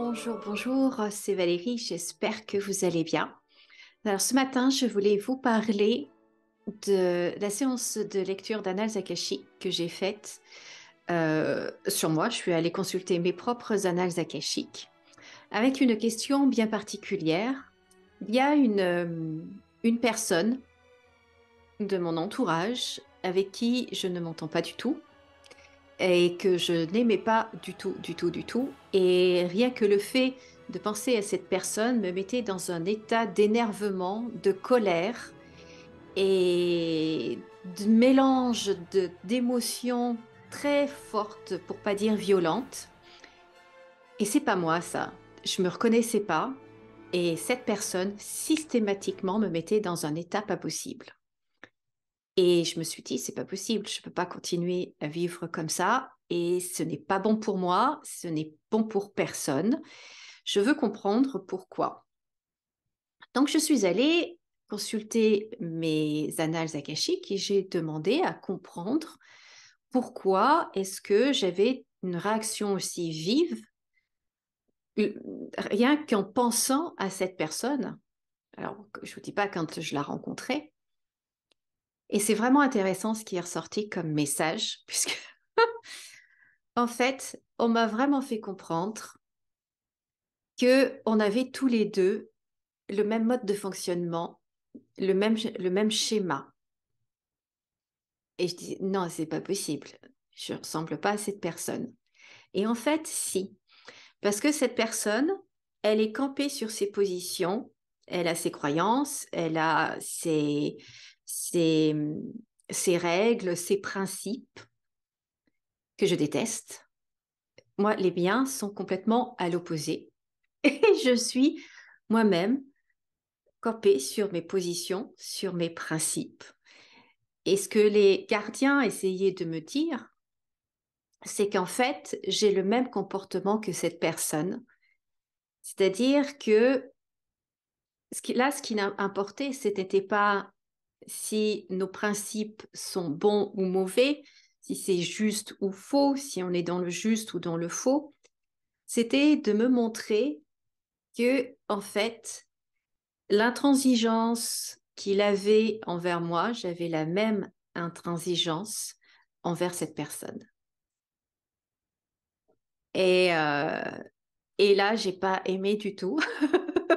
Bonjour, bonjour, c'est Valérie, j'espère que vous allez bien. Alors ce matin, je voulais vous parler de la séance de lecture d'annales akashiques que j'ai faite euh, sur moi. Je suis allée consulter mes propres annales akashiques avec une question bien particulière. Il y a euh, une personne de mon entourage avec qui je ne m'entends pas du tout et que je n'aimais pas du tout, du tout, du tout. Et rien que le fait de penser à cette personne me mettait dans un état d'énervement, de colère et de mélange d'émotions très fortes, pour pas dire violentes. Et c'est pas moi ça. Je me reconnaissais pas et cette personne systématiquement me mettait dans un état pas possible. Et je me suis dit, c'est pas possible, je peux pas continuer à vivre comme ça. Et ce n'est pas bon pour moi, ce n'est bon pour personne. Je veux comprendre pourquoi. Donc, je suis allée consulter mes annales akashiques et j'ai demandé à comprendre pourquoi est-ce que j'avais une réaction aussi vive euh, rien qu'en pensant à cette personne. Alors, je ne vous dis pas quand je la rencontrais, et c'est vraiment intéressant ce qui est ressorti comme message, puisque en fait, on m'a vraiment fait comprendre que on avait tous les deux le même mode de fonctionnement, le même, le même schéma. Et je dis non, c'est pas possible. Je ne ressemble pas à cette personne. Et en fait, si. Parce que cette personne, elle est campée sur ses positions, elle a ses croyances, elle a ses, ces règles, ces principes que je déteste. Moi, les biens sont complètement à l'opposé. Et je suis moi-même copée sur mes positions, sur mes principes. Et ce que les gardiens essayaient de me dire, c'est qu'en fait, j'ai le même comportement que cette personne. C'est-à-dire que ce qui, là, ce qui n'importait ce n'était pas si nos principes sont bons ou mauvais, si c'est juste ou faux, si on est dans le juste ou dans le faux, c'était de me montrer que, en fait, l'intransigeance qu'il avait envers moi, j'avais la même intransigeance envers cette personne. Et, euh, et là, j'ai pas aimé du tout.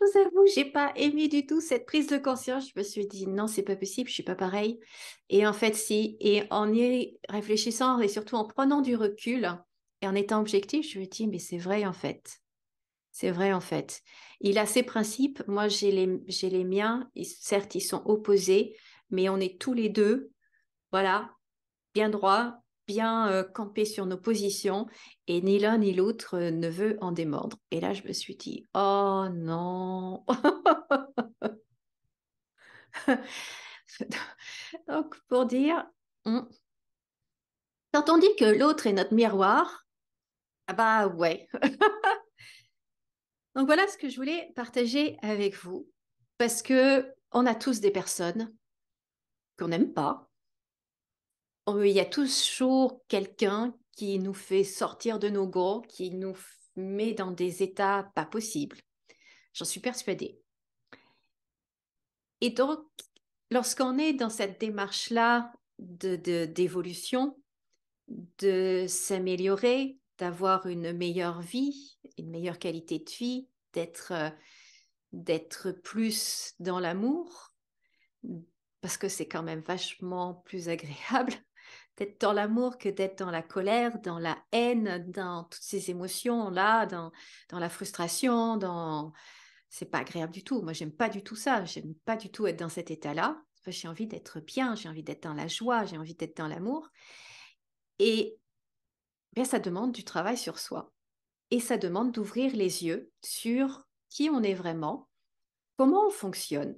je vous avoue, j'ai pas aimé du tout cette prise de conscience. Je me suis dit non, c'est pas possible, je suis pas pareil. Et en fait, si. Et en y réfléchissant et surtout en prenant du recul et en étant objectif, je me dis mais c'est vrai en fait. C'est vrai en fait. Il a ses principes, moi j'ai les, j'ai les miens, et certes ils sont opposés, mais on est tous les deux, voilà, bien droit, bien euh, campé sur nos positions et ni l'un ni l'autre euh, ne veut en démordre. Et là, je me suis dit, oh non. Donc, pour dire, quand on dit que l'autre est notre miroir, ah bah ouais. Donc voilà ce que je voulais partager avec vous, parce que on a tous des personnes qu'on n'aime pas, Oh, il y a toujours quelqu'un qui nous fait sortir de nos gonds, qui nous met dans des états pas possibles. J'en suis persuadée. Et donc, lorsqu'on est dans cette démarche-là d'évolution, de, de s'améliorer, d'avoir une meilleure vie, une meilleure qualité de vie, d'être d'être plus dans l'amour, parce que c'est quand même vachement plus agréable d'être dans l'amour que d'être dans la colère, dans la haine, dans toutes ces émotions-là, dans, la frustration, dans... C'est pas agréable du tout. Moi, j'aime pas du tout ça. J'aime pas du tout être dans cet état-là. j'ai envie d'être bien, j'ai envie d'être dans la joie, j'ai envie d'être dans l'amour. Et bien, ça demande du travail sur soi. Et ça demande d'ouvrir les yeux sur qui on est vraiment, comment on fonctionne,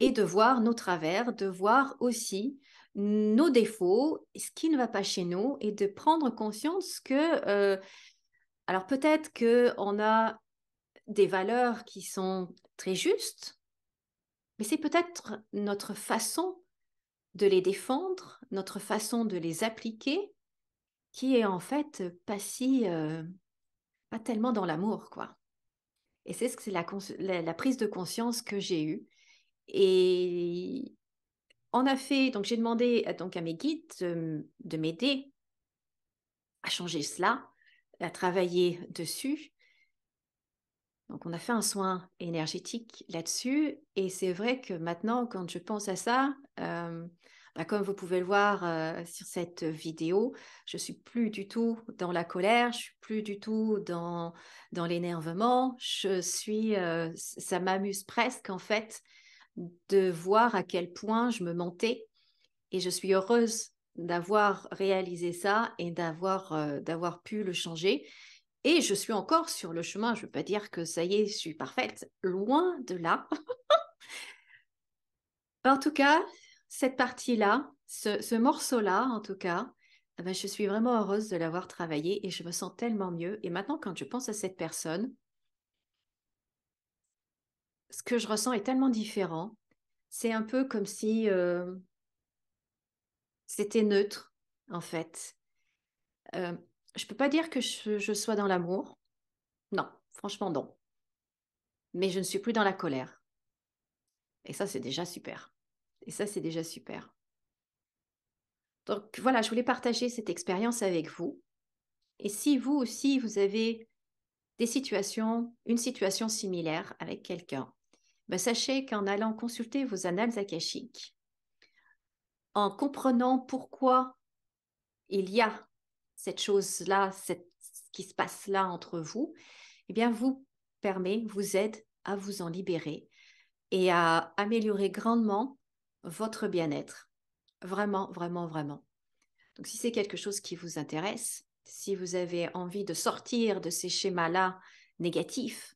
et de voir nos travers, de voir aussi nos défauts, ce qui ne va pas chez nous, et de prendre conscience que, euh, alors peut-être que on a des valeurs qui sont très justes, mais c'est peut-être notre façon de les défendre, notre façon de les appliquer, qui est en fait pas si, euh, pas tellement dans l'amour, quoi. Et c'est ce que c'est la, prise de conscience que j'ai eue et on a fait, donc j'ai demandé euh, donc à mes guides de, m'aider à changer cela, à travailler dessus. Donc on a fait un soin énergétique là-dessus et c'est vrai que maintenant quand je pense à ça, euh, bah, comme vous pouvez le voir euh, sur cette vidéo, je suis plus du tout dans la colère, je suis plus du tout dans dans l'énervement, je suis, ça m'amuse presque en fait de voir à quel point je me mentais. Et je suis heureuse d'avoir réalisé ça et d'avoir euh, pu le changer. Et je suis encore sur le chemin. Je ne veux pas dire que ça y est, je suis parfaite. Loin de là. en tout cas, cette partie-là, ce, morceau-là, en tout cas, eh ben, je suis vraiment heureuse de l'avoir travaillé et je me sens tellement mieux. Et maintenant, quand je pense à cette personne, ce que je ressens est tellement différent. C'est un peu comme si euh, c'était neutre, en fait. Euh, je ne peux pas dire que je sois dans l'amour. Non, franchement, non. Mais je ne suis plus dans la colère. Et ça, c'est déjà super. Et ça, c'est déjà super. Donc voilà, je voulais partager cette expérience avec vous. Et si vous aussi, vous avez des situations, une situation similaire avec quelqu'un, ben, sachez qu'en allant consulter vos annales akashiques, en comprenant pourquoi il y a cette chose-là, ce qui se passe là entre vous, eh bien, vous permet, vous aide à vous en libérer et à améliorer grandement votre bien-être. Vraiment, vraiment, vraiment. Donc, si c'est quelque chose qui vous intéresse, si vous avez envie de sortir de ces schémas-là négatifs,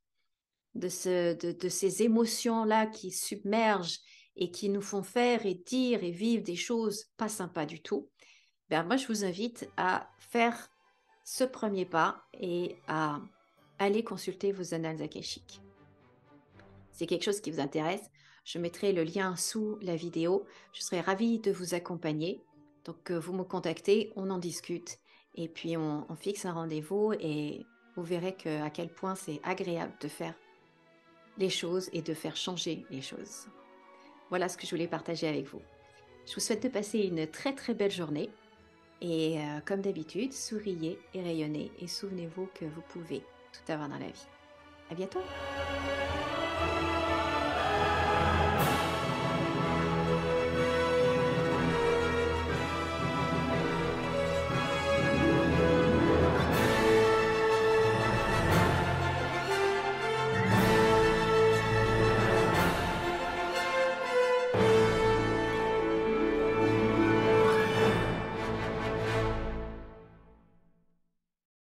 de, ces émotions-là qui submergent et qui nous font faire et dire et vivre des choses pas sympas du tout, ben moi je vous invite à faire ce premier pas et à aller consulter vos annales akashiques. C'est quelque chose qui vous intéresse, je mettrai le lien sous la vidéo. Je serai ravie de vous accompagner. Donc euh, vous me contactez, on en discute et puis on, fixe un rendez-vous et vous verrez à quel point c'est agréable de faire les choses et de faire changer les choses. Voilà ce que je voulais partager avec vous. Je vous souhaite de passer une très très belle journée et euh, comme d'habitude, souriez et rayonnez et souvenez-vous que vous pouvez tout avoir dans la vie. À bientôt!